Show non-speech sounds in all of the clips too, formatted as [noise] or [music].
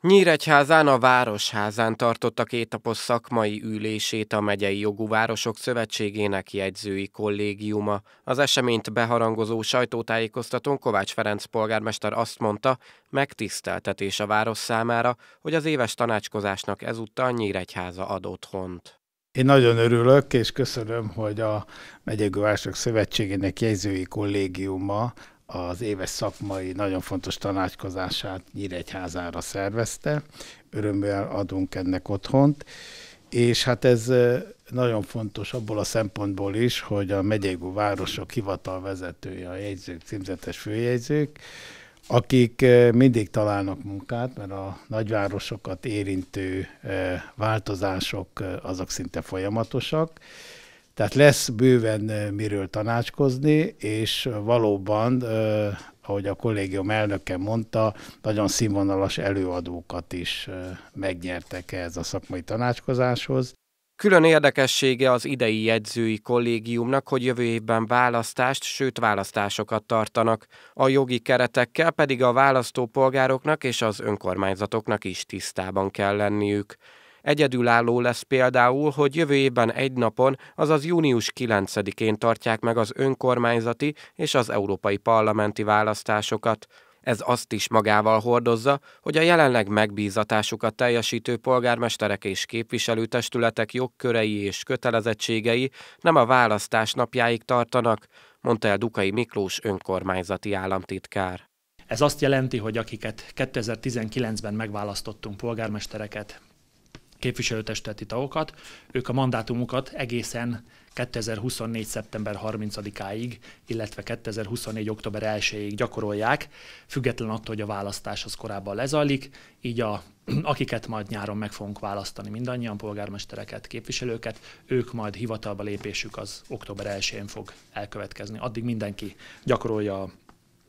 Nyíregyházán a Városházán tartotta kétapos szakmai ülését a Megyei Jogú Városok Szövetségének jegyzői kollégiuma. Az eseményt beharangozó sajtótájékoztatón Kovács Ferenc polgármester azt mondta, megtiszteltetés a város számára, hogy az éves tanácskozásnak ezúttal Nyíregyháza ad otthont. Én nagyon örülök, és köszönöm, hogy a Megyei jogú Városok Szövetségének jegyzői kollégiuma az éves szakmai nagyon fontos tanácskozását Nyíregyházára szervezte. Örömmel adunk ennek otthont. És hát ez nagyon fontos abból a szempontból is, hogy a megyegú városok vezetője, a jegyzők, címzetes főjegyzők, akik mindig találnak munkát, mert a nagyvárosokat érintő változások azok szinte folyamatosak, tehát lesz bőven miről tanácskozni, és valóban, ahogy a kollégium elnöke mondta, nagyon színvonalas előadókat is megnyertek ez a szakmai tanácskozáshoz. Külön érdekessége az idei jegyzői kollégiumnak, hogy jövő évben választást, sőt választásokat tartanak. A jogi keretekkel pedig a választópolgároknak és az önkormányzatoknak is tisztában kell lenniük. Egyedülálló lesz például, hogy jövő évben egy napon, azaz június 9-én tartják meg az önkormányzati és az európai parlamenti választásokat. Ez azt is magával hordozza, hogy a jelenleg megbízatásukat teljesítő polgármesterek és képviselőtestületek jogkörei és kötelezettségei nem a választás napjáig tartanak, mondta el Dukai Miklós önkormányzati államtitkár. Ez azt jelenti, hogy akiket 2019-ben megválasztottunk polgármestereket, képviselőtestületi tagokat, ők a mandátumukat egészen 2024. szeptember 30-áig, illetve 2024. október 1-ig gyakorolják, független attól, hogy a választás az korábban lezajlik, így a, [clears throat] akiket majd nyáron meg fogunk választani mindannyian, polgármestereket, képviselőket, ők majd hivatalba lépésük az október 1-én fog elkövetkezni. Addig mindenki gyakorolja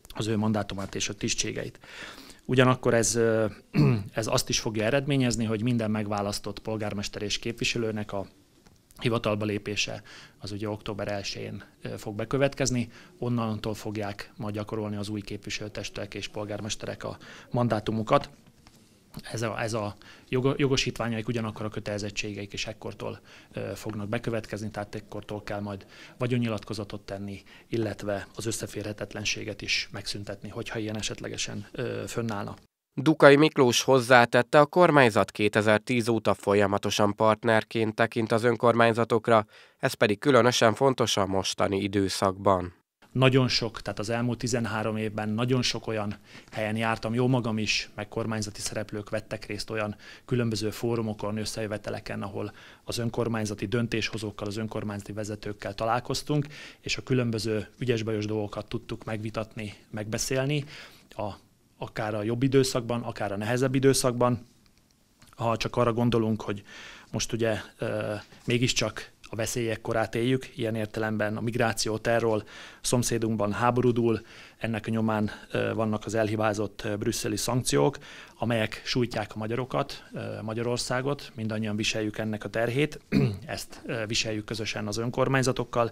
az ő mandátumát és a tisztségeit. Ugyanakkor ez, [clears throat] ez azt is fogja eredményezni, hogy minden megválasztott polgármester és képviselőnek a hivatalba lépése az ugye október 1-én fog bekövetkezni, onnantól fogják majd gyakorolni az új képviselőtestek és polgármesterek a mandátumukat ez a, ez a jogosítványaik, ugyanakkor a kötelezettségeik is ekkortól ö, fognak bekövetkezni, tehát ekkortól kell majd vagyonnyilatkozatot tenni, illetve az összeférhetetlenséget is megszüntetni, hogyha ilyen esetlegesen ö, fönnállna. Dukai Miklós hozzátette, a kormányzat 2010 óta folyamatosan partnerként tekint az önkormányzatokra, ez pedig különösen fontos a mostani időszakban. Nagyon sok, tehát az elmúlt 13 évben nagyon sok olyan helyen jártam, jó magam is, meg kormányzati szereplők vettek részt olyan különböző fórumokon, összejöveteleken, ahol az önkormányzati döntéshozókkal, az önkormányzati vezetőkkel találkoztunk, és a különböző ügyesbajos dolgokat tudtuk megvitatni, megbeszélni, a, akár a jobb időszakban, akár a nehezebb időszakban. Ha csak arra gondolunk, hogy most ugye euh, mégiscsak a veszélyek korát éljük, ilyen értelemben a migráció terror szomszédunkban háborúdul, ennek a nyomán vannak az elhibázott brüsszeli szankciók, amelyek sújtják a magyarokat, Magyarországot, mindannyian viseljük ennek a terhét, [clears throat] ezt viseljük közösen az önkormányzatokkal,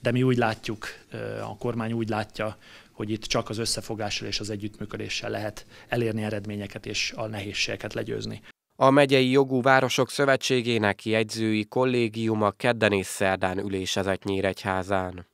de mi úgy látjuk, a kormány úgy látja, hogy itt csak az összefogással és az együttműködéssel lehet elérni eredményeket és a nehézségeket legyőzni. A megyei jogú városok szövetségének jegyzői kollégiuma kedden és szerdán ülésezett Nyíregyházán.